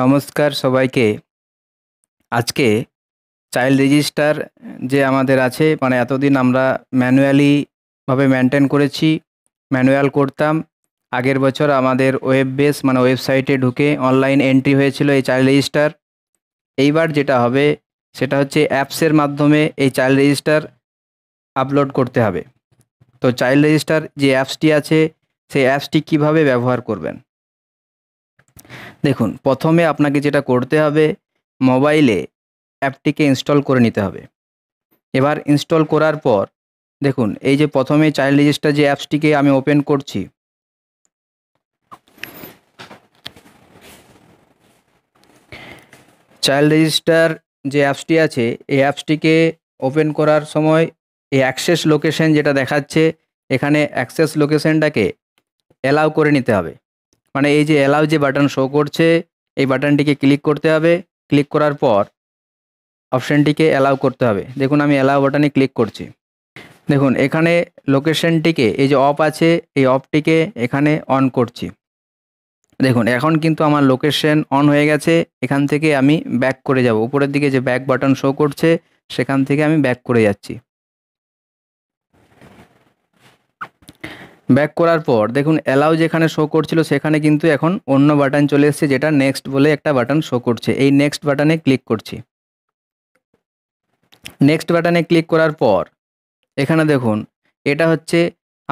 নমস্কার সবাইকে আজকে চাইল্ড রেজিস্টার যে আমাদের আছে মানে এতদিন আমরা ম্যানুয়ালিভাবে মেনটেন করেছি ম্যানুয়াল করতাম আগের বছর আমাদের ওয়েব বেস মানে ওয়েবসাইটে ঢুকে অনলাইন এন্ট্রি হয়েছিল এই চাইল্ড রেজিস্টার এইবার যেটা হবে সেটা হচ্ছে অ্যাপসের মাধ্যমে এই চাইল্ড রেজিস্টার আপলোড করতে হবে তো চাইল্ড রেজিস্টার যে অ্যাপসটি আছে সেই অ্যাপসটি কিভাবে ব্যবহার করবেন দেখুন প্রথমে আপনাকে যেটা করতে হবে মোবাইলে অ্যাপটিকে ইনস্টল করে নিতে হবে এবার ইনস্টল করার পর দেখুন এই যে প্রথমে চাইল্ড রেজিস্টার যে অ্যাপসটিকে আমি ওপেন করছি চাইল্ড রেজিস্টার যে অ্যাপসটি আছে এই অ্যাপসটিকে ওপেন করার সময় এই অ্যাক্সেস লোকেশন যেটা দেখাচ্ছে এখানে অ্যাক্সেস লোকেশনটাকে অ্যালাউ করে নিতে হবে মানে এই যে অ্যালাউ যে বাটন শো করছে এই বাটনটিকে ক্লিক করতে হবে ক্লিক করার পর অপশানটিকে অ্যালাউ করতে হবে দেখুন আমি অ্যালাউ বাটনে ক্লিক করছি দেখুন এখানে লোকেশনটিকে এই যে অফ আছে এই অফটিকে এখানে অন করছি দেখুন এখন কিন্তু আমার লোকেশন অন হয়ে গেছে এখান থেকে আমি ব্যাক করে যাব উপরের দিকে যে ব্যাক বাটন শো করছে সেখান থেকে আমি ব্যাক করে যাচ্ছি ব্যাক করার পর দেখুন অ্যালাউ যেখানে শো করছিল সেখানে কিন্তু এখন অন্য বাটন চলে এসছে যেটা নেক্সট বলে একটা বাটন শো করছে এই নেক্সট বাটনে ক্লিক করছি নেক্সট বাটনে ক্লিক করার পর এখানে দেখুন এটা হচ্ছে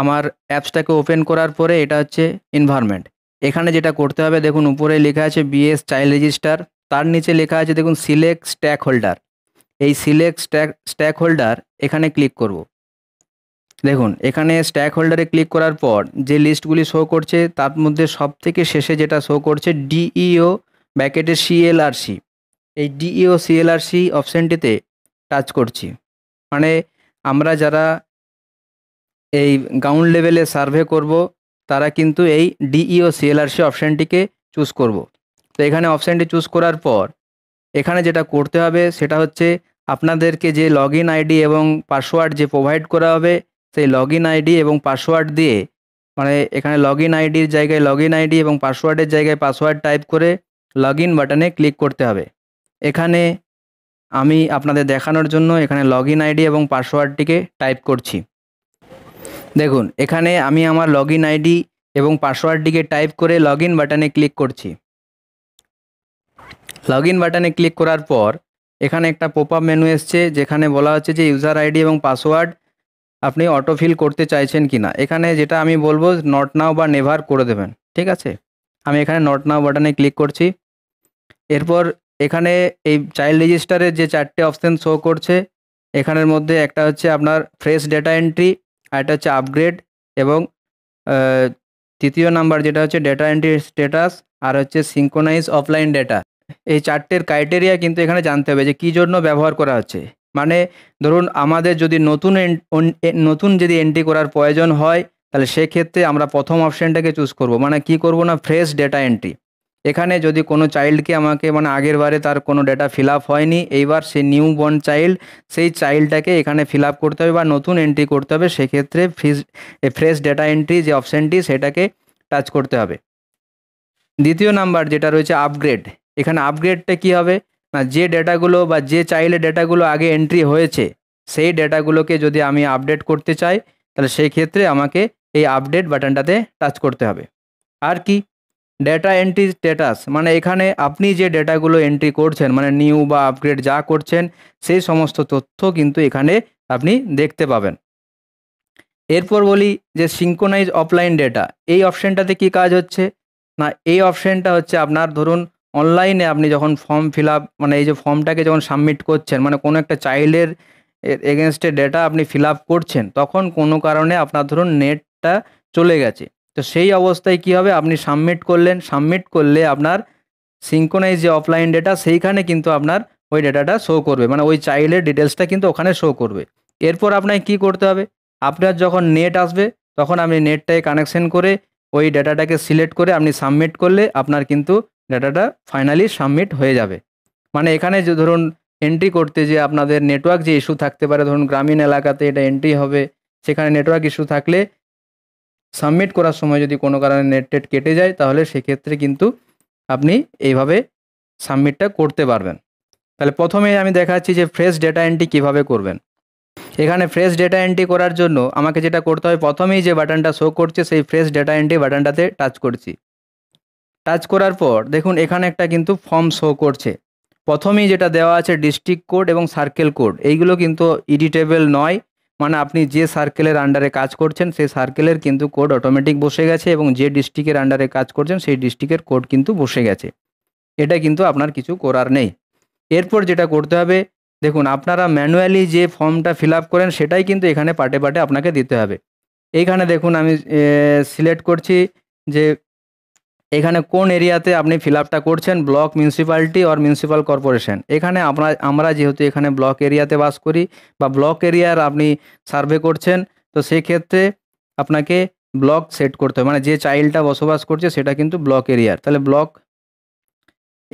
আমার অ্যাপসটাকে ওপেন করার পরে এটা হচ্ছে এনভারমেন্ট এখানে যেটা করতে হবে দেখুন উপরে লেখা আছে বিএস চাইল্ড রেজিস্টার তার নিচে লেখা আছে দেখুন সিলেক্ট স্ট্যাক হোল্ডার এই সিলেক্ট স্ট্যাক স্ট্যাক হোল্ডার এখানে ক্লিক করবো দেখুন এখানে স্ট্যাক হোল্ডারে ক্লিক করার পর যে লিস্টগুলি শো করছে তার মধ্যে সব থেকে শেষে যেটা শো করছে ডিইও ব্যাকেটে সিএলআরসি এই ডিইও সিএলআরসি অপশানটিতে টাচ করছি মানে আমরা যারা এই গ্রাউন্ড লেভেলে সার্ভে করব তারা কিন্তু এই ডিইও সিএলআরসি অপশানটিকে চুজ করব তো এখানে অপশানটি চুজ করার পর এখানে যেটা করতে হবে সেটা হচ্ছে আপনাদেরকে যে লগ আইডি এবং পাসওয়ার্ড যে প্রোভাইড করা হবে সেই লগ ইন আইডি এবং পাসওয়ার্ড দিয়ে মানে এখানে লগ ইন আইডির জায়গায় লগ ইন আইডি এবং পাসওয়ার্ডের জায়গায় পাসওয়ার্ড টাইপ করে লগ ইন বাটনে ক্লিক করতে হবে এখানে আমি আপনাদের দেখানোর জন্য এখানে লগ ইন আইডি এবং পাসওয়ার্ডটিকে টাইপ করছি দেখুন এখানে আমি আমার লগ ইন আইডি এবং পাসওয়ার্ডটিকে টাইপ করে লগ ইন বাটনে ক্লিক করছি লগ ইন বাটনে ক্লিক করার পর এখানে একটা পোপ আপ মেনু এসছে যেখানে বলা হচ্ছে যে ইউজার আইডি এবং পাসওয়ার্ড আপনি অটোফিল করতে চাইছেন কি না এখানে যেটা আমি বলবো নট নাও বা নেভার করে দেবেন ঠিক আছে আমি এখানে নট নাও বাটনে ক্লিক করছি এরপর এখানে এই চাইল্ড রেজিস্টারের যে চারটে অপশান শো করছে এখানের মধ্যে একটা হচ্ছে আপনার ফ্রেশ ডেটা এন্ট্রি আর একটা হচ্ছে আপগ্রেড এবং তৃতীয় নাম্বার যেটা হচ্ছে ডেটা এন্ট্রি স্ট্যাটাস আর হচ্ছে সিঙ্কোনাইজ অফলাইন ডেটা এই চারটের ক্রাইটেরিয়া কিন্তু এখানে জানতে হবে যে কী জন্য ব্যবহার করা হচ্ছে মানে ধরুন আমাদের যদি নতুন নতুন যদি এন্ট্রি করার প্রয়োজন হয় তাহলে সেক্ষেত্রে আমরা প্রথম অপশানটাকে চুজ করব মানে কি করব না ফ্রেশ ডেটা এন্ট্রি এখানে যদি কোনো চাইল্ডকে আমাকে মানে আগের বারে তার কোনো ডেটা ফিল হয়নি এইবার সে নিউ বর্ন চাইল্ড সেই চাইল্ডটাকে এখানে ফিল করতে হবে বা নতুন এন্ট্রি করতে হবে সেক্ষেত্রে ফ্রিজ ফ্রেশ ডেটা এন্ট্রি যে অপশানটি সেটাকে টাচ করতে হবে দ্বিতীয় নাম্বার যেটা রয়েছে আপগ্রেড এখানে আপগ্রেডটা কি হবে যে ডেটাগুলো বা যে চাইলে ডেটাগুলো আগে এন্ট্রি হয়েছে সেই ডেটাগুলোকে যদি আমি আপডেট করতে চাই তাহলে সেই ক্ষেত্রে আমাকে এই আপডেট বাটনটাতে টাচ করতে হবে আর কি ডেটা এন্ট্রি স্ট্যাটাস মানে এখানে আপনি যে ডেটাগুলো এন্ট্রি করছেন মানে নিউ বা আপগ্রেড যা করছেন সেই সমস্ত তথ্য কিন্তু এখানে আপনি দেখতে পাবেন এরপর বলি যে সিঙ্কোনাইজ অফলাইন ডেটা এই অপশানটাতে কি কাজ হচ্ছে না এই অপশানটা হচ্ছে আপনার ধরুন অনলাইনে আপনি যখন ফর্ম ফিল আপ মানে এই যে ফর্মটাকে যখন সাবমিট করছেন মানে কোনো একটা চাইল্ডের এগেনস্টে ডেটা আপনি ফিল আপ করছেন তখন কোনো কারণে আপনার ধরুন নেটটা চলে গেছে তো সেই অবস্থায় কি হবে আপনি সাবমিট করলেন সাবমিট করলে আপনার সিঙ্কোনাইজ যে অফলাইন ডেটা সেইখানে কিন্তু আপনার ওই ডেটাটা শো করবে মানে ওই চাইল্ডের ডিটেলসটা কিন্তু ওখানে শো করবে এরপর আপনাকে কি করতে হবে আপনার যখন নেট আসবে তখন আপনি নেটটায় কানেকশন করে ওই ডেটাটাকে সিলেক্ট করে আপনি সাবমিট করলে আপনার কিন্তু ডাটাটা ফাইনালি সাবমিট হয়ে যাবে মানে এখানে যে ধরুন এন্ট্রি করতে যে আপনাদের নেটওয়ার্ক যে ইস্যু থাকতে পারে ধরুন গ্রামীণ এলাকাতে এটা এন্ট্রি হবে সেখানে নেটওয়ার্ক ইস্যু থাকলে সাবমিট করার সময় যদি কোনো কারণে নেট টেট কেটে যায় তাহলে সেক্ষেত্রে কিন্তু আপনি এইভাবে সাবমিটটা করতে পারবেন তাহলে প্রথমে আমি দেখাচ্ছি যে ফ্রেশ ডেটা এন্ট্রি কীভাবে করবেন এখানে ফ্রেশ ডেটা এন্ট্রি করার জন্য আমাকে যেটা করতে হয় প্রথমেই যে বাটনটা শো করছে সেই ফ্রেশ ডেটা এন্ট্রি বাটনটাতে টাচ করছি টাচ করার পর দেখুন এখানে একটা কিন্তু ফর্ম শো করছে প্রথমেই যেটা দেওয়া আছে ডিস্ট্রিক্ট কোড এবং সার্কেল কোড এইগুলো কিন্তু এডিটেবল নয় মানে আপনি যে সার্কেলের আন্ডারে কাজ করছেন সেই সার্কেলের কিন্তু কোড অটোমেটিক বসে গেছে এবং যে ডিস্ট্রিক্টের আন্ডারে কাজ করছেন সেই ডিস্ট্রিক্টের কোড কিন্তু বসে গেছে এটা কিন্তু আপনার কিছু করার নেই এরপর যেটা করতে হবে দেখুন আপনারা ম্যানুয়ালি যে ফর্মটা ফিল করেন সেটাই কিন্তু এখানে পাটে পাটে আপনাকে দিতে হবে এইখানে দেখুন আমি সিলেক্ট করছি যে এখানে কোন এরিয়াতে আপনি ফিল আপটা করছেন block municipality or municipal corporation এখানে আপনার আমরা যেহেতু এখানে ব্লক এরিয়াতে বাস করি বা ব্লক এরিয়ার আপনি সার্ভে করছেন তো সেক্ষেত্রে আপনাকে ব্লক সেট করতে হবে মানে যে চাইল্ডটা বসবাস করছে সেটা কিন্তু ব্লক এরিয়ার তাহলে ব্লক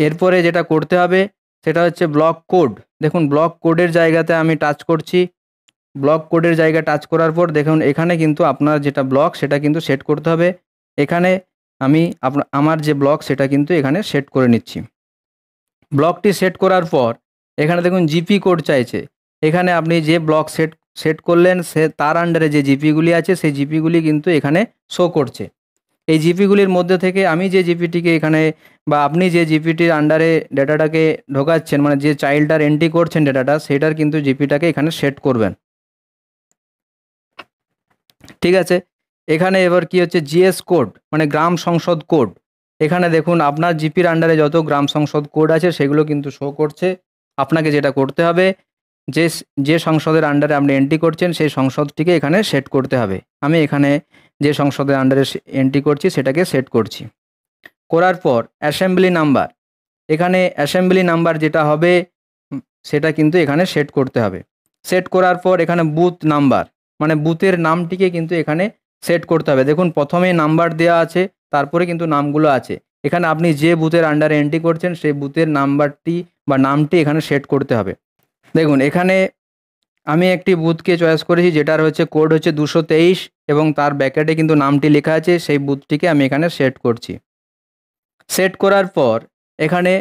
এরপরে যেটা করতে হবে সেটা হচ্ছে ব্লক কোড দেখুন ব্লক কোডের জায়গাতে আমি টাচ করছি ব্লক কোডের জায়গা টাচ করার পর দেখুন এখানে কিন্তু আপনার যেটা ব্লক সেটা কিন্তু সেট করতে হবে এখানে আমি আমার যে ব্লক সেটা কিন্তু এখানে সেট করে নিচ্ছি ব্লকটি সেট করার পর এখানে দেখুন জিপি কোড চাইছে এখানে আপনি যে ব্লক সেট সেট করলেন সে তার আন্ডারে যে জিপিগুলি আছে সেই জিপিগুলি কিন্তু এখানে শো করছে এই জিপিগুলির মধ্যে থেকে আমি যে জিপিটিকে এখানে বা আপনি যে জিপিটির আন্ডারে ডেটাটাকে ঢোকাচ্ছেন মানে যে চাইল্ডটার এন্ট্রি করছেন ডেটাটা সেটার কিন্তু জিপিটাকে এখানে সেট করবেন ঠিক আছে এখানে এবার কি হচ্ছে জিএস কোড মানে গ্রাম সংসদ কোড এখানে দেখুন আপনার জিপির আন্ডারে যত গ্রাম সংসদ কোড আছে সেগুলো কিন্তু শো করছে আপনাকে যেটা করতে হবে যে যে সংসদের আন্ডারে আপনি এন্ট্রি করছেন সেই সংসদটিকে এখানে সেট করতে হবে আমি এখানে যে সংসদের আন্ডারে এন্ট্রি করছি সেটাকে সেট করছি করার পর অ্যাসেম্বলি নাম্বার এখানে অ্যাসেম্বলি নাম্বার যেটা হবে সেটা কিন্তু এখানে সেট করতে হবে সেট করার পর এখানে বুথ নাম্বার মানে বুথের নামটিকে কিন্তু এখানে সেট করতে হবে দেখুন প্রথমে নাম্বার দেওয়া আছে তারপরে কিন্তু নামগুলো আছে এখানে আপনি যে বুথের আন্ডারে এন্ট্রি করছেন সেই বুথের নাম্বারটি বা নামটি এখানে সেট করতে হবে দেখুন এখানে আমি একটি বুথকে চয়েস করেছি যেটার হচ্ছে কোড হচ্ছে দুশো তেইশ এবং তার ব্যাকেটে কিন্তু নামটি লেখা আছে সেই বুথটিকে আমি এখানে সেট করছি সেট করার পর এখানে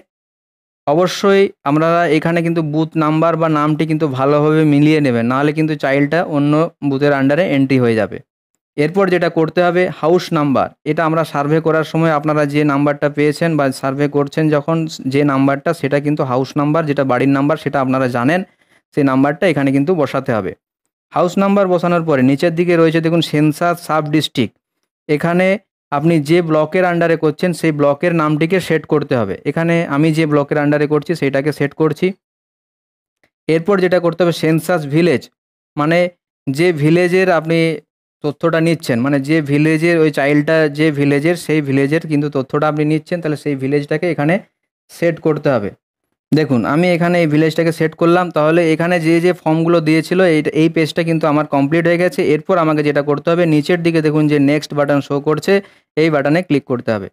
অবশ্যই আমরা এখানে কিন্তু বুথ নাম্বার বা নামটি কিন্তু ভালোভাবে মিলিয়ে নেবেন নাহলে কিন্তু চাইল্ডটা অন্য বুথের আন্ডারে এন্ট্রি হয়ে যাবে এরপর যেটা করতে হবে হাউস নাম্বার এটা আমরা সার্ভে করার সময় আপনারা যে নাম্বারটা পেয়েছেন বা সার্ভে করছেন যখন যে নাম্বারটা সেটা কিন্তু হাউস নাম্বার যেটা বাড়ির নাম্বার সেটা আপনারা জানেন সেই নাম্বারটা এখানে কিন্তু বসাতে হবে হাউস নাম্বার বসানোর পরে নিচের দিকে রয়েছে দেখুন সেন্সার সাব ডিস্ট্রিক্ট এখানে আপনি যে ব্লকের আন্ডারে করছেন সেই ব্লকের নামটিকে সেট করতে হবে এখানে আমি যে ব্লকের আন্ডারে করছি সেটাকে সেট করছি এরপর যেটা করতে হবে সেন্সাস ভিলেজ মানে যে ভিলেজের আপনি তথ্যটা নিচ্ছেন মানে যে ভিলেজের ওই চাইল্ডটা যে ভিলেজের সেই ভিলেজের কিন্তু তথ্যটা আপনি নিচ্ছেন তাহলে সেই ভিলেজটাকে এখানে সেট করতে হবে দেখুন আমি এখানে এই ভিলেজটাকে সেট করলাম তাহলে এখানে যে যে ফর্মগুলো দিয়েছিল এই পেজটা কিন্তু আমার কমপ্লিট হয়ে গেছে এরপর আমাকে যেটা করতে হবে নিচের দিকে দেখুন যে নেক্সট বাটন শো করছে এই বাটনে ক্লিক করতে হবে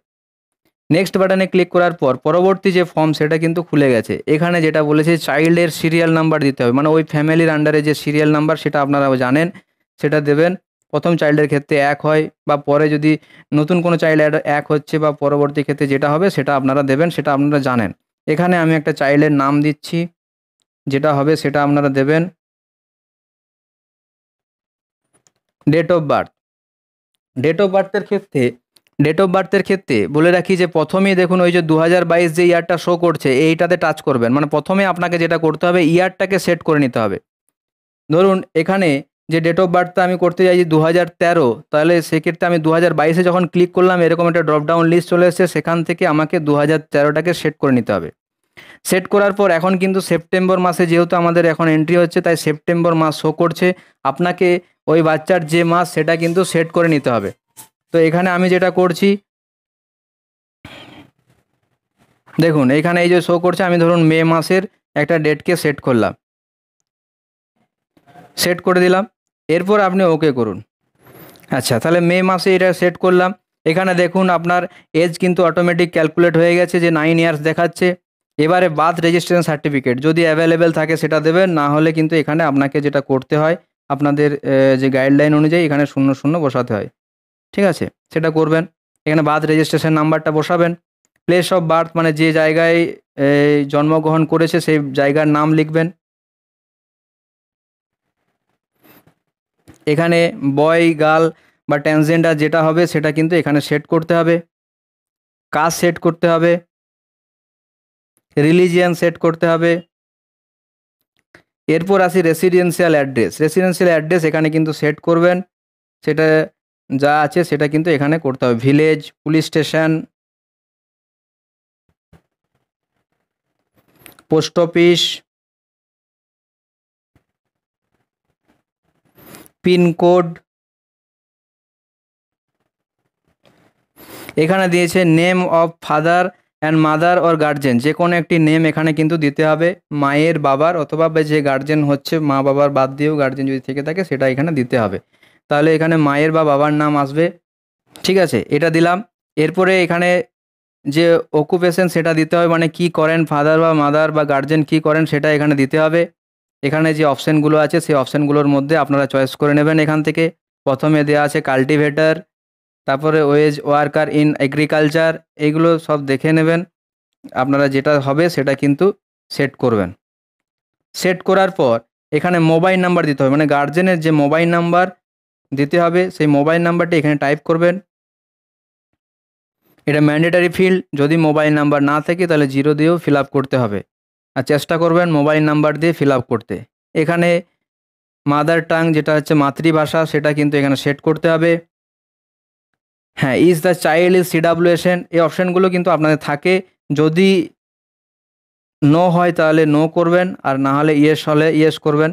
নেক্সট বাটনে ক্লিক করার পর পরবর্তী যে ফর্ম সেটা কিন্তু খুলে গেছে এখানে যেটা বলেছে চাইল্ডের সিরিয়াল নাম্বার দিতে হবে মানে ওই ফ্যামিলির আন্ডারে যে সিরিয়াল নাম্বার সেটা আপনারা জানেন সেটা দেবেন প্রথম চাইল্ডের ক্ষেত্রে এক হয় বা পরে যদি নতুন কোনো চাইল্ড এক হচ্ছে বা পরবর্তী ক্ষেত্রে যেটা হবে সেটা আপনারা দেবেন সেটা আপনারা জানেন এখানে আমি একটা চাইল্ডের নাম দিচ্ছি যেটা হবে সেটা আপনারা দেবেন date of birth date of বার্থের ক্ষেত্রে ডেট অফ বার্থের ক্ষেত্রে বলে রাখি যে প্রথমেই দেখুন ওই যে দু যে ইয়ারটা শো করছে এইটাতে টাচ করবেন মানে প্রথমে আপনাকে যেটা করতে হবে ইয়ারটাকে সেট করে নিতে হবে ধরুন এখানে যে ডেট অফ বার্থটা আমি করতে চাইছি দু হাজার তেরো তাহলে সেক্ষেত্রে আমি দু হাজার বাইশে যখন ক্লিক করলাম এরকম একটা ড্রপডাউন লিস্ট চলে এসেছে সেখান থেকে আমাকে দু হাজার তেরোটাকে সেট করে নিতে হবে সেট করার পর এখন কিন্তু সেপ্টেম্বর মাসে যেহেতু আমাদের এখন এন্ট্রি হচ্ছে তাই সেপ্টেম্বর মাস শো করছে আপনাকে ওই বাচ্চার যে মাস সেটা কিন্তু সেট করে নিতে হবে তো এখানে আমি যেটা করছি দেখুন এখানে এই যে শো করছে আমি ধরুন মে মাসের একটা ডেটকে সেট করলাম সেট করে দিলাম এরপর আপনি ওকে করুন আচ্ছা তাহলে মে মাসে এটা সেট করলাম এখানে দেখুন আপনার এজ কিন্তু অটোমেটিক ক্যালকুলেট হয়ে গেছে যে নাইন ইয়ার্স দেখাচ্ছে এবারে বার্থ রেজিস্ট্রেশন সার্টিফিকেট যদি অ্যাভেলেবেল থাকে সেটা দেবেন না হলে কিন্তু এখানে আপনাকে যেটা করতে হয় আপনাদের যে গাইডলাইন অনুযায়ী এখানে শূন্য শূন্য বসাতে হয় ঠিক আছে সেটা করবেন এখানে বার্থ রেজিস্ট্রেশন নাম্বারটা বসাবেন প্লেস অফ বার্থ মানে যে জায়গায় জন্মগ্রহণ করেছে সেই জায়গার নাম লিখবেন এখানে বয় গার্ল বা ট্রান্সজেন্ডার যেটা হবে সেটা কিন্তু এখানে সেট করতে হবে কাজ সেট করতে হবে রিলিজিয়ান সেট করতে হবে এরপর আসি রেসিডেন্সিয়াল অ্যাড্রেস রেসিডেন্সিয়াল অ্যাড্রেস এখানে কিন্তু সেট করবেন সেটা যা আছে সেটা কিন্তু এখানে করতে হবে village police station post office pin code এখানে দিয়েছে name of father and mother or guardian যে কোনো একটি নেম এখানে কিন্তু দিতে হবে মায়ের বাবার অথবা যে গার্জেন হচ্ছে মা বাবার বাদ দিয়েও গার্জেন যদি থেকে থাকে সেটা এখানে দিতে হবে তাহলে এখানে মায়ের বা বাবার নাম আসবে ঠিক আছে এটা দিলাম এরপরে এখানে যে অকুপেশন সেটা দিতে হবে মানে কি করেন ফাদার বা মাদার বা গার্জেন কি করেন সেটা এখানে দিতে হবে এখানে যে অপশানগুলো আছে সেই অপশানগুলোর মধ্যে আপনারা চয়েস করে নেবেন এখান থেকে প্রথমে দেওয়া আছে কাল্টিভেটার তারপরে ওয়েজ ওয়ার্কার ইন এগ্রিকালচার এইগুলো সব দেখে নেবেন আপনারা যেটা হবে সেটা কিন্তু সেট করবেন সেট করার পর এখানে মোবাইল নাম্বার দিতে হবে মানে গার্জেনের যে মোবাইল নাম্বার দিতে হবে সেই মোবাইল নাম্বারটি এখানে টাইপ করবেন এটা ম্যান্ডেটারি ফিল্ড যদি মোবাইল নাম্বার না থাকে তাহলে জিরো দিয়েও ফিল করতে হবে আর চেষ্টা করবেন মোবাইল নাম্বার দিয়ে ফিল আপ করতে এখানে মাদার টাং যেটা হচ্ছে মাতৃভাষা সেটা কিন্তু এখানে সেট করতে হবে হ্যাঁ is the child is CWSN এই অপশানগুলো কিন্তু আপনাদের থাকে যদি নো হয় তাহলে নো করবেন আর না হলে ইয়েস হলে ইয়েস করবেন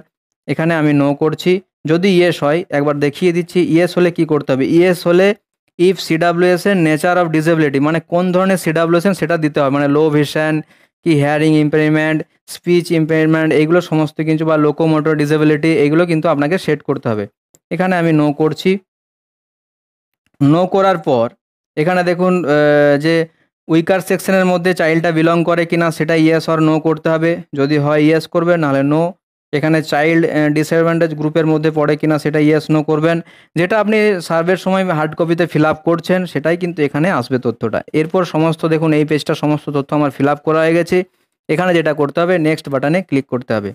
এখানে আমি নো করছি যদি ইয়েস হয় একবার দেখিয়ে দিচ্ছি ইয়েস হলে কি করতে হবে ইয়েস হলে if CWSN nature of disability মানে কোন ধরনের সিডাব্লিউএসএন সেটা দিতে হবে মানে লো ভিশন কি হেয়ারিং ইম্পেয়ারমেন্ট স্পিচ ইম্পেয়ারমেন্ট এগুলো সমস্ত কিছু বা লোকোমোটর ডিসেবিলিটি এগুলো কিন্তু আপনাকে সেট করতে হবে এখানে আমি নো করছি নো করার পর এখানে দেখুন যে উইকার সেকশনের মধ্যে চাইল্ডটা বিলং করে কিনা সেটা ইয়েস অর নো করতে হবে যদি হয় ইয়েস করবে নাহলে নো এখানে চাইল্ড ডিসঅ্যাডভান্টেজ গ্রুপের মধ্যে পড়ে কিনা সেটা ইয়েস নো করবেন যেটা আপনি সার্ভের সময় হার্ড কপিতে ফিল আপ করছেন সেটাই কিন্তু এখানে আসবে তথ্যটা এরপর সমস্ত দেখুন এই পেজটা সমস্ত তথ্য আমার ফিল আপ করা হয়ে গেছে এখানে যেটা করতে হবে নেক্সট বাটনে ক্লিক করতে হবে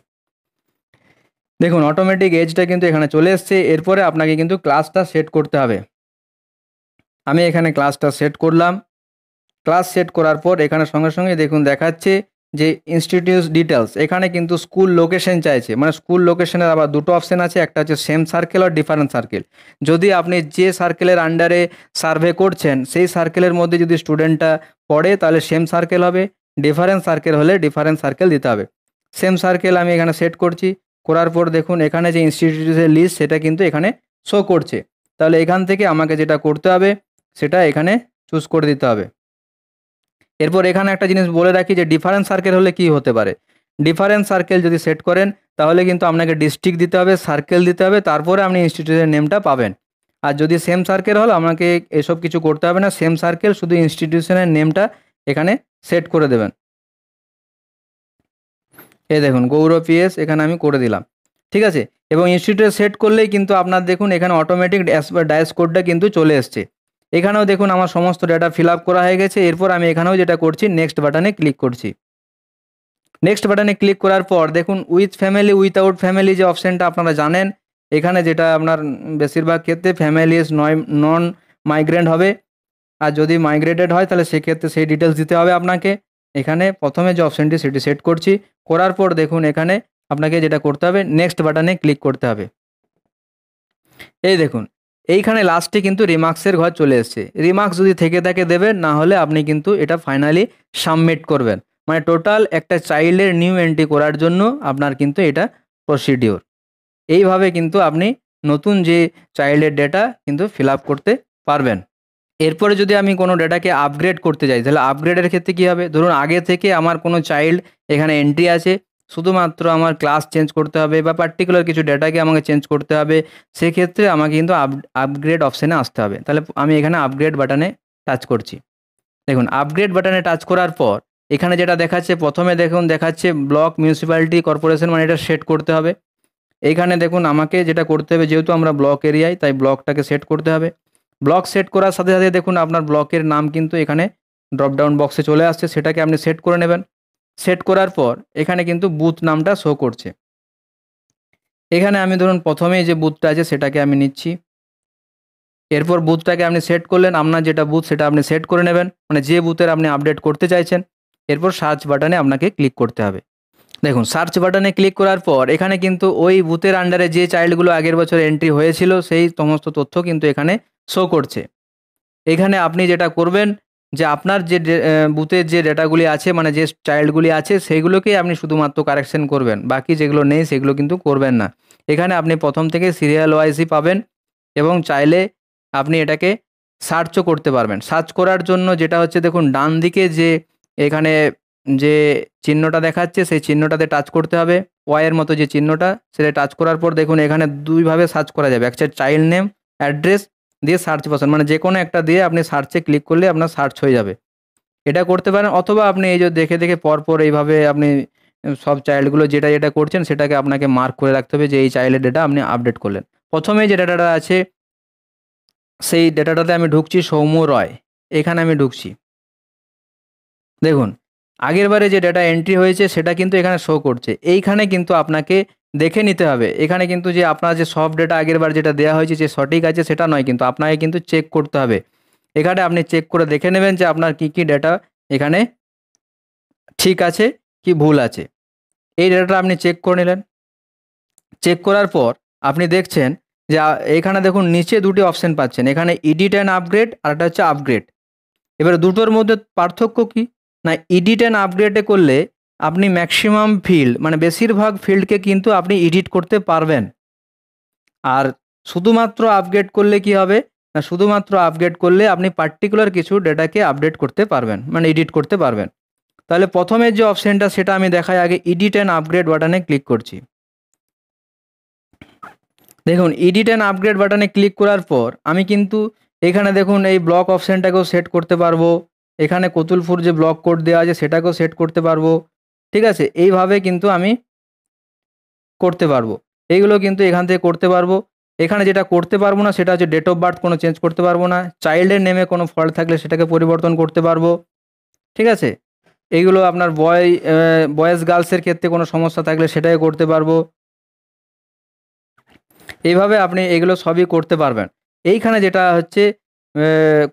দেখুন অটোমেটিক এজটা কিন্তু এখানে চলে এসছে এরপরে আপনাকে কিন্তু ক্লাসটা সেট করতে হবে আমি এখানে ক্লাসটা সেট করলাম ক্লাস সেট করার পর এখানে সঙ্গে সঙ্গে দেখুন দেখাচ্ছে যে ইনস্টিটিউট ডিটেলস এখানে কিন্তু স্কুল লোকেশন চাইছে মানে স্কুল লোকেশনের আবার দুটো অপশান আছে একটা হচ্ছে সেম সার্কেল আর ডিফারেন্ট সার্কেল যদি আপনি যে সার্কেলের আন্ডারে সার্ভে করছেন সেই সার্কেলের মধ্যে যদি স্টুডেন্টটা পড়ে তাহলে সেম সার্কেল হবে ডিফারেন্ট সার্কেল হলে ডিফারেন্ট সার্কেল দিতে হবে সেম সার্কেল আমি এখানে সেট করছি করার পর দেখুন এখানে যে ইনস্টিটিউটের লিস্ট সেটা কিন্তু এখানে শো করছে তাহলে এখান থেকে আমাকে যেটা করতে হবে সেটা এখানে চুজ করে দিতে হবে এরপর এখানে একটা জিনিস বলে রাখি যে ডিফারেন্স সার্কেল হলে কি হতে পারে ডিফারেন্স সার্কেল যদি সেট করেন তাহলে কিন্তু আপনাকে ডিস্ট্রিক্ট দিতে হবে সার্কেল দিতে হবে তারপরে আপনি ইনস্টিটিউটের নেমটা পাবেন আর যদি সেম সার্কেল হল আপনাকে এসব কিছু করতে হবে না সেম সার্কেল শুধু ইনস্টিটিউশনের নেমটা এখানে সেট করে দেবেন এই দেখুন গৌরব পিএস এখানে আমি করে দিলাম ঠিক আছে এবং ইনস্টিটিউটে সেট করলেই কিন্তু আপনার দেখুন এখানে অটোমেটিক ড্যাশ কোডটা কিন্তু চলে এসছে এখানেও দেখুন আমার সমস্ত ডেটা ফিল করা হয়ে গেছে এরপর আমি এখানেও যেটা করছি নেক্সট বাটনে ক্লিক করছি নেক্সট বাটনে ক্লিক করার পর দেখুন উইথ ফ্যামিলি উইথআউট ফ্যামিলি যে অপশানটা আপনারা জানেন এখানে যেটা আপনার বেশিরভাগ ক্ষেত্রে ফ্যামিলি ইজ নয় নন মাইগ্রেন্ট হবে আর যদি মাইগ্রেটেড হয় তাহলে সেক্ষেত্রে সেই ডিটেলস দিতে হবে আপনাকে এখানে প্রথমে যে অপশানটি সেটি সেট করছি করার পর দেখুন এখানে আপনাকে যেটা করতে হবে নেক্সট বাটনে ক্লিক করতে হবে এই দেখুন এইখানে লাস্টে কিন্তু রিমার্কসের ঘর চলে এসছে রিমার্কস যদি থেকে থাকে দেবেন না হলে আপনি কিন্তু এটা ফাইনালি সাবমিট করবেন মানে টোটাল একটা চাইল্ডের নিউ এন্ট্রি করার জন্য আপনার কিন্তু এটা প্রসিডিওর এইভাবে কিন্তু আপনি নতুন যে চাইল্ডের ডেটা কিন্তু ফিল করতে পারবেন এরপরে যদি আমি কোনো ডেটাকে আপগ্রেড করতে চাই তাহলে আপগ্রেডের ক্ষেত্রে কী হবে ধরুন আগে থেকে আমার কোনো চাইল্ড এখানে এন্ট্রি আছে শুধুমাত্র আমার ক্লাস চেঞ্জ করতে হবে বা পার্টিকুলার কিছু ডেটাকে আমাকে চেঞ্জ করতে হবে সেক্ষেত্রে আমাকে কিন্তু আপ আপগ্রেড অপশানে আসতে হবে তাহলে আমি এখানে আপগ্রেড বাটনে টাচ করছি দেখুন আপগ্রেড বাটনে টাচ করার পর এখানে যেটা দেখাচ্ছে প্রথমে দেখুন দেখাচ্ছে ব্লক মিউনিসিপ্যালিটি কর্পোরেশন মানে এটা সেট করতে হবে এখানে দেখুন আমাকে যেটা করতে হবে যেহেতু আমরা ব্লক এরিয়ায় তাই ব্লকটাকে সেট করতে হবে ব্লক সেট করার সাথে সাথে দেখুন আপনার ব্লকের নাম কিন্তু এখানে ড্রপডাউন বক্সে চলে আসছে সেটাকে আপনি সেট করে নেবেন সেট করার পর এখানে কিন্তু বুথ নামটা শো করছে এখানে আমি ধরুন প্রথমেই যে বুথটা আছে সেটাকে আমি নিচ্ছি এরপর বুথটাকে আপনি সেট করলেন আপনার যেটা বুথ সেটা আপনি সেট করে নেবেন মানে যে বুথের আপনি আপডেট করতে চাইছেন এরপর সার্চ বাটনে আপনাকে ক্লিক করতে হবে দেখুন সার্চ বাটনে ক্লিক করার পর এখানে কিন্তু ওই বুথের আন্ডারে যে চাইল্ডগুলো আগের বছর এন্ট্রি হয়েছিল সেই সমস্ত তথ্য কিন্তু এখানে শো করছে এখানে আপনি যেটা করবেন যে আপনার যে বুথের যে ডেটাগুলি আছে মানে যে চাইল্ডগুলি আছে সেইগুলোকেই আপনি শুধুমাত্র কারেকশন করবেন বাকি যেগুলো নেই সেগুলো কিন্তু করবেন না এখানে আপনি প্রথম থেকে সিরিয়াল ওয়াইজই পাবেন এবং চাইলে আপনি এটাকে সার্চও করতে পারবেন সার্চ করার জন্য যেটা হচ্ছে দেখুন ডান দিকে যে এখানে যে চিহ্নটা দেখাচ্ছে সেই চিহ্নটাতে টাচ করতে হবে ওয়াইয়ের মতো যে চিহ্নটা সেটা টাচ করার পর দেখুন এখানে দুইভাবে সার্চ করা যাবে একটা চাইল্ড নেম অ্যাড্রেস দিয়ে সার্চ বসান মানে যে কোনো একটা দিয়ে আপনি সার্চে ক্লিক করলে আপনার সার্চ হয়ে যাবে এটা করতে পারেন অথবা আপনি এই যে দেখে দেখে পরপর এইভাবে আপনি সব চাইল্ডগুলো যেটা যেটা করছেন সেটাকে আপনাকে মার্ক করে রাখতে হবে যে এই চাইল্ডের ডেটা আপনি আপডেট করলেন প্রথমে যে ডেটাটা আছে সেই ডেটাটাতে আমি ঢুকছি সৌম্য রয় এখানে আমি ঢুকছি দেখুন আগের বারে যে ডেটা এন্ট্রি হয়েছে সেটা কিন্তু এখানে শো করছে এইখানে কিন্তু আপনাকে দেখে নিতে হবে এখানে কিন্তু যে আপনার যে সব ডেটা আগের বার যেটা দেওয়া হয়েছে যে সঠিক আছে সেটা নয় কিন্তু আপনাকে কিন্তু চেক করতে হবে এখানে আপনি চেক করে দেখে নেবেন যে আপনার কি কি ডেটা এখানে ঠিক আছে কি ভুল আছে এই ডেটাটা আপনি চেক করে নিলেন চেক করার পর আপনি দেখছেন যে এখানে দেখুন নিচে দুটি অপশান পাচ্ছেন এখানে ইডিট অ্যান্ড আপগ্রেড আর একটা হচ্ছে আপগ্রেড এবারে দুটোর মধ্যে পার্থক্য কি না ইডিট অ্যান্ড আপগ্রেডে করলে আপনি ম্যাক্সিমাম ফিল্ড মানে বেশিরভাগ ফিল্ডকে কিন্তু আপনি এডিট করতে পারবেন আর শুধুমাত্র আপগ্রেড করলে কি হবে না শুধুমাত্র আপগ্রেড করলে আপনি পার্টিকুলার কিছু ডেটাকে আপডেট করতে পারবেন মানে এডিট করতে পারবেন তাহলে প্রথমে যে অপশানটা সেটা আমি দেখাই আগে এডিট অ্যান্ড আপগ্রেড বাটনে ক্লিক করছি দেখুন এডিট অ্যান্ড আপগ্রেড বাটনে ক্লিক করার পর আমি কিন্তু এখানে দেখুন এই ব্লক অপশানটাকেও সেট করতে পারবো এখানে কতুলপুর যে ব্লক কোড দেওয়া আছে সেটাকেও সেট করতে পারবো ঠিক আছে এইভাবে কিন্তু আমি করতে পারবো এইগুলো কিন্তু এখান থেকে করতে পারবো এখানে যেটা করতে পারবো না সেটা হচ্ছে ডেট অফ বার্থ কোনো চেঞ্জ করতে পারবো না চাইল্ডের নেমে কোনো ফল্ট থাকলে সেটাকে পরিবর্তন করতে পারবো ঠিক আছে এইগুলো আপনার বয় বয়েজ গার্লসের ক্ষেত্রে কোনো সমস্যা থাকলে সেটাই করতে পারবো এইভাবে আপনি এগুলো সবই করতে পারবেন এইখানে যেটা হচ্ছে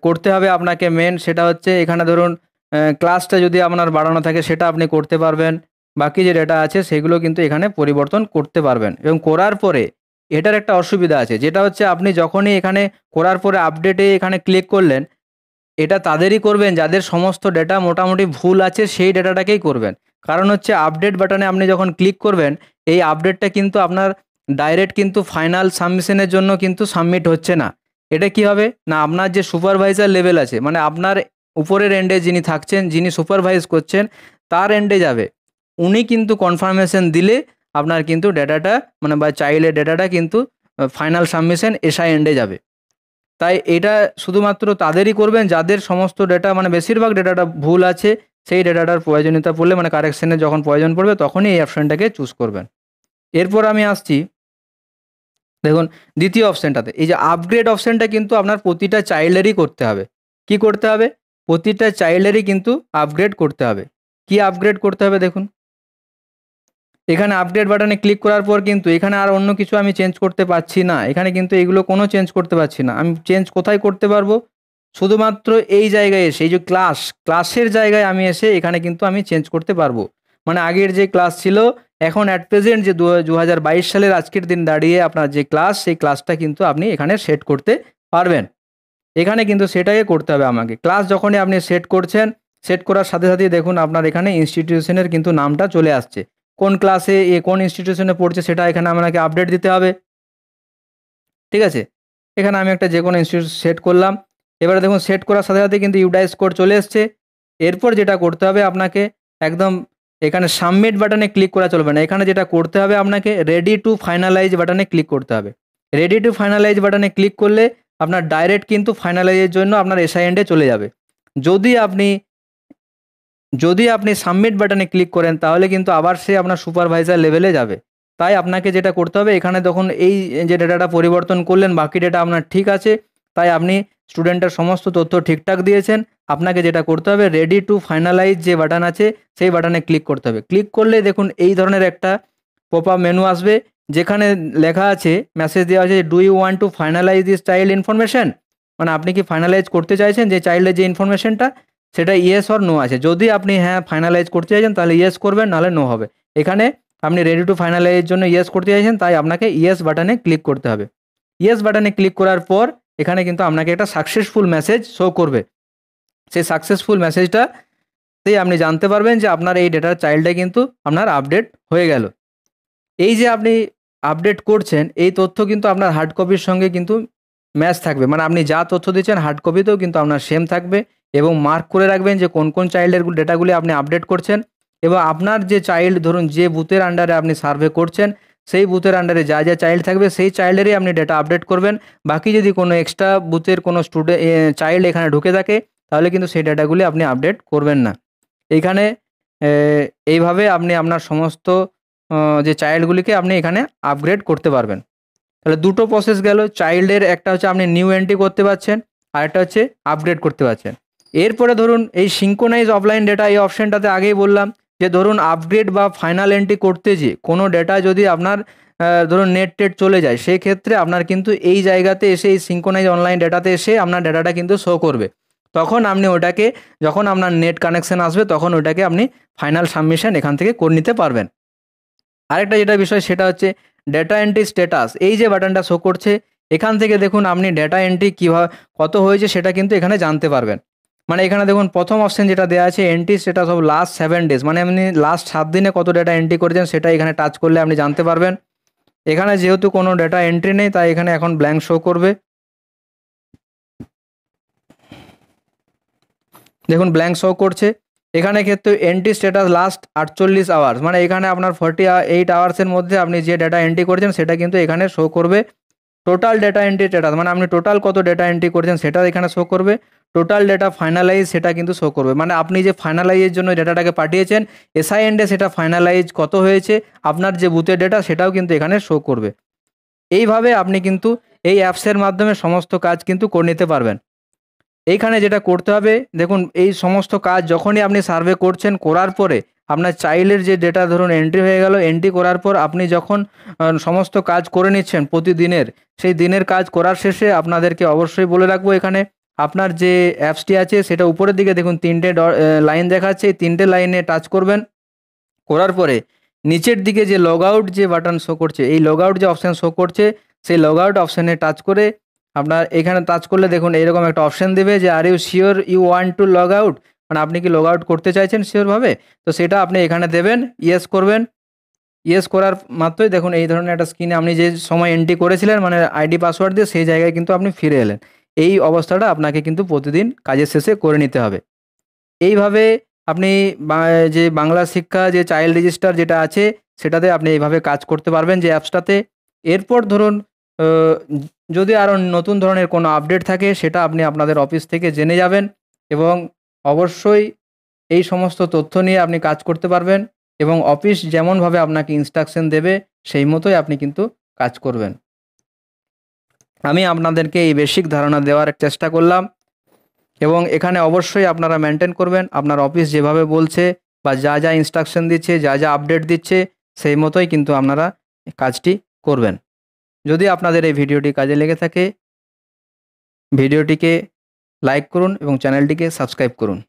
করতে হবে আপনাকে মেন সেটা হচ্ছে এখানে ধরুন ক্লাসটা যদি আপনার বাড়ানো থাকে সেটা আপনি করতে পারবেন বাকি যে ডেটা আছে সেগুলো কিন্তু এখানে পরিবর্তন করতে পারবেন এবং করার পরে এটার একটা অসুবিধা আছে যেটা হচ্ছে আপনি যখনই এখানে করার পরে আপডেটে এখানে ক্লিক করলেন এটা তাদেরই করবেন যাদের সমস্ত ডেটা মোটামুটি ভুল আছে সেই ডেটাটাকেই করবেন কারণ হচ্ছে আপডেট বাটনে আপনি যখন ক্লিক করবেন এই আপডেটটা কিন্তু আপনার ডাইরেক্ট কিন্তু ফাইনাল সাবমিশনের জন্য কিন্তু সাবমিট হচ্ছে না এটা কি হবে না আপনার যে সুপারভাইজার লেভেল আছে মানে আপনার উপরের এন্ডে যিনি থাকছেন যিনি সুপারভাইজ করছেন তার এন্ডে যাবে উনি কিন্তু কনফার্মেশন দিলে আপনার কিন্তু ডেটাটা মানে বা চাইল্ডের ডেটাটা কিন্তু ফাইনাল সাবমিশন এসআই এন্ডে যাবে তাই এটা শুধুমাত্র তাদেরই করবেন যাদের সমস্ত ডেটা মানে বেশিরভাগ ডেটাটা ভুল আছে সেই ডেটাটার প্রয়োজনীয়তা পড়লে মানে কারেকশানের যখন প্রয়োজন পড়বে তখনই এই অপশানটাকে চুজ করবেন এরপর আমি আসছি দেখুন দ্বিতীয় অপশানটাতে এই যে আপগ্রেড অপশানটা কিন্তু আপনার প্রতিটা চাইল্ডেরই করতে হবে কি করতে হবে প্রতিটা চাইল্ডেরই কিন্তু আপগ্রেড করতে হবে কি আপগ্রেড করতে হবে দেখুন এখানে আপগ্রেড বাটনে ক্লিক করার পর কিন্তু এখানে আর অন্য কিছু আমি চেঞ্জ করতে পারছি না এখানে কিন্তু এগুলো কোনো চেঞ্জ করতে পারছি না আমি চেঞ্জ কোথায় করতে পারবো শুধুমাত্র এই জায়গায় এসে এই যে ক্লাস ক্লাসের জায়গায় আমি এসে এখানে কিন্তু আমি চেঞ্জ করতে পারবো মানে আগের যে ক্লাস ছিল এখন অ্যাট প্রেজেন্ট যে দু সালের আজকের দিন দাঁড়িয়ে আপনার যে ক্লাস সেই ক্লাসটা কিন্তু আপনি এখানে সেট করতে পারবেন এখানে কিন্তু সেটাকে করতে হবে আমাকে ক্লাস যখনই আপনি সেট করছেন সেট করার সাথে সাথে দেখুন আপনার এখানে ইনস্টিটিউশনের কিন্তু নামটা চলে আসছে কোন ক্লাসে এ কোন ইনস্টিটিউশনে পড়ছে সেটা এখানে আপনাকে আপডেট দিতে হবে ঠিক আছে এখানে আমি একটা যে কোনো ইনস্টিটিউট সেট করলাম এবারে দেখুন সেট করার সাথে সাথে কিন্তু ইউডাইস কোড চলে এসছে এরপর যেটা করতে হবে আপনাকে একদম এখানে সাবমিট বাটনে ক্লিক করা চলবে না এখানে যেটা করতে হবে আপনাকে রেডি টু ফাইনালাইজ বাটনে ক্লিক করতে হবে রেডি টু ফাইনালাইজ বাটনে ক্লিক করলে আপনার ডাইরেক্ট কিন্তু ফাইনালাইজের জন্য আপনার এসআইএনডে চলে যাবে যদি আপনি যদি আপনি সাবমিট বাটনে ক্লিক করেন তাহলে কিন্তু আবার সে আপনার সুপারভাইজার লেভেলে যাবে তাই আপনাকে যেটা করতে হবে এখানে তখন এই যে ডেটাটা পরিবর্তন করলেন বাকি ডেটা আপনার ঠিক আছে তাই আপনি স্টুডেন্টের সমস্ত তথ্য ঠিকঠাক দিয়েছেন আপনাকে যেটা করতে হবে রেডি টু ফাইনালাইজ যে বাটন আছে সেই বাটনে ক্লিক করতে হবে ক্লিক করলে দেখুন এই ধরনের একটা পপ মেনু আসবে যেখানে লেখা আছে মেসেজ দেওয়া আছে do you want to finalise this child information মানে আপনি কি ফাইনালাইজ করতে চাইছেন যে চাইল্ডের যে ইনফরমেশনটা সেটা ইয়েস অর নো আছে যদি আপনি হ্যাঁ ফাইনালাইজ করতে চাইছেন তাহলে ইয়েস করবেন নাহলে নো হবে এখানে আপনি রেডি টু ফাইনালাইজের জন্য ইয়েস করতে চাইছেন তাই আপনাকে ইয়েস বাটনে ক্লিক করতে হবে ইয়েস বাটনে ক্লিক করার পর এখানে কিন্তু আপনাকে একটা সাকসেসফুল মেসেজ শো করবে সেই সাকসেসফুল মেসেজটাতেই আপনি জানতে পারবেন যে আপনার এই ডেটার চাইল্ডে কিন্তু আপনার আপডেট হয়ে গেল এই যে আপনি আপডেট করছেন এই তথ্য কিন্তু আপনার হার্ড কপির সঙ্গে কিন্তু ম্যাচ থাকবে মানে আপনি যা তথ্য দিচ্ছেন হার্ড কপিতেও কিন্তু আপনার সেম থাকবে এবং মার্ক করে রাখবেন যে কোন কোন চাইল্ডের ডেটাগুলি আপনি আপডেট করছেন এবং আপনার যে চাইল্ড ধরুন যে বুথের আন্ডারে আপনি সার্ভে করছেন সেই বুথের আন্ডারে যা যা চাইল্ড থাকবে সেই চাইল্ডেরই আপনি ডেটা আপডেট করবেন বাকি যদি কোনো এক্সট্রা বুথের কোনো স্টুডেন্ট চাইল্ড এখানে ঢুকে থাকে তাহলে কিন্তু সেই ডেটাগুলি আপনি আপডেট করবেন না এখানে এইভাবে আপনি আপনার সমস্ত যে চাইল্ডগুলিকে আপনি এখানে আপগ্রেড করতে পারবেন তাহলে দুটো প্রসেস গেল চাইল্ডের একটা হচ্ছে আপনি নিউ এন্ট্রি করতে পারছেন আর একটা হচ্ছে আপগ্রেড করতে পারছেন এরপরে ধরুন এই সিঙ্কোনাইজ অফলাইন ডেটা এই অপশানটাতে আগেই বললাম যে ধরুন আপগ্রেড বা ফাইনাল এন্ট্রি করতে যে কোনো ডেটা যদি আপনার ধরুন নেট টেট চলে যায় সেই ক্ষেত্রে আপনার কিন্তু এই জায়গাতে এসে এই সিঙ্কোনাইজ অনলাইন ডেটাতে এসে আপনার ডেটাটা কিন্তু শো করবে তখন আপনি ওটাকে যখন আপনার নেট কানেকশন আসবে তখন ওটাকে আপনি ফাইনাল সাবমিশন এখান থেকে করে নিতে পারবেন আরেকটা যেটা বিষয় সেটা হচ্ছে ডেটা এন্ট্রি স্ট্যাটাস এই যে বাটনটা শো করছে এখান থেকে দেখুন আপনি ডেটা এন্ট্রি কীভাবে কত হয়েছে সেটা কিন্তু এখানে জানতে পারবেন মানে এখানে দেখুন প্রথম অপশন যেটা দেওয়া আছে entry status of last seven days মানে আপনি লাস্ট সাত দিনে কত ডেটা এন্ট্রি করেছেন সেটা এখানে টাচ করলে আপনি জানতে পারবেন এখানে যেহেতু কোনো ডেটা এন্ট্রি নেই তাই এখানে এখন ব্ল্যাঙ্ক শো করবে দেখুন ব্ল্যাঙ্ক শো করছে এখানে ক্ষেত্রে এন্ট্রি স্ট্যাটাস লাস্ট আটচল্লিশ আওয়ার্স মানে এখানে আপনার ফর্টি এইট আওয়ার্সের মধ্যে আপনি যে ডেটা এন্ট্রি করেছেন সেটা কিন্তু এখানে শো করবে টোটাল ডেটা এন্ট্রি স্ট্যাটাস মানে আপনি টোটাল কত ডেটা এন্ট্রি করেছেন সেটা এখানে শো করবে টোটাল ডেটা ফাইনালাইজ সেটা কিন্তু শো করবে মানে আপনি যে ফাইনালাইজের জন্য ডেটাটাকে পাঠিয়েছেন এন্ডে সেটা ফাইনালাইজ কত হয়েছে আপনার যে বুথের ডেটা সেটাও কিন্তু এখানে শো করবে এইভাবে আপনি কিন্তু এই অ্যাপসের মাধ্যমে সমস্ত কাজ কিন্তু করে নিতে পারবেন এইখানে যেটা করতে হবে দেখুন এই সমস্ত কাজ যখনই আপনি সার্ভে করছেন করার পরে আপনার চাইল্ডের যে ডেটা ধরুন এন্ট্রি হয়ে গেল এন্ট্রি করার পর আপনি যখন সমস্ত কাজ করে নিচ্ছেন প্রতিদিনের সেই দিনের কাজ করার শেষে আপনাদেরকে অবশ্যই বলে রাখবো এখানে আপনার যে অ্যাপসটি আছে সেটা উপরের দিকে দেখুন তিনটে লাইন দেখাচ্ছে এই তিনটে লাইনে টাচ করবেন করার পরে নিচের দিকে যে লগ আউট যে বাটন শো করছে এই লগ আউট যে অপশান শো করছে সেই লগ আউট অপশানে টাচ করে আপনার এখানে টাচ করলে দেখুন এইরকম একটা অপশন দেবে যে are you sure you want to log out মানে আপনি কি লগ আউট করতে চাইছেন শিওরভাবে তো সেটা আপনি এখানে দেবেন ইয়েস করবেন ইয়েস করার মাত্রই দেখুন এই ধরনের একটা স্ক্রিনে আপনি যে সময় এন্ট্রি করেছিলেন মানে আইডি পাসওয়ার্ড দিয়ে সেই জায়গায় কিন্তু আপনি ফিরে এলেন এই অবস্থাটা আপনাকে কিন্তু প্রতিদিন কাজের শেষে করে নিতে হবে এইভাবে আপনি যে বাংলা শিক্ষা যে চাইল্ড রেজিস্টার যেটা আছে সেটাতে আপনি এইভাবে কাজ করতে পারবেন যে অ্যাপসটাতে এরপর ধরুন যদি আরও নতুন ধরনের কোনো আপডেট থাকে সেটা আপনি আপনাদের অফিস থেকে জেনে যাবেন এবং অবশ্যই এই সমস্ত তথ্য নিয়ে আপনি কাজ করতে পারবেন এবং অফিস যেমনভাবে আপনাকে ইনস্ট্রাকশন দেবে সেই মতোই আপনি কিন্তু কাজ করবেন আমি আপনাদেরকে এই বেসিক ধারণা দেওয়ার চেষ্টা করলাম এবং এখানে অবশ্যই আপনারা মেনটেন করবেন আপনার অফিস যেভাবে বলছে বা যা যা ইনস্ট্রাকশন দিচ্ছে যা যা আপডেট দিচ্ছে সেই মতোই কিন্তু আপনারা কাজটি করবেন যদি আপনাদের এই ভিডিওটি কাজে লেগে থাকে ভিডিওটিকে লাইক করুন এবং চ্যানেলটিকে সাবস্ক্রাইব করুন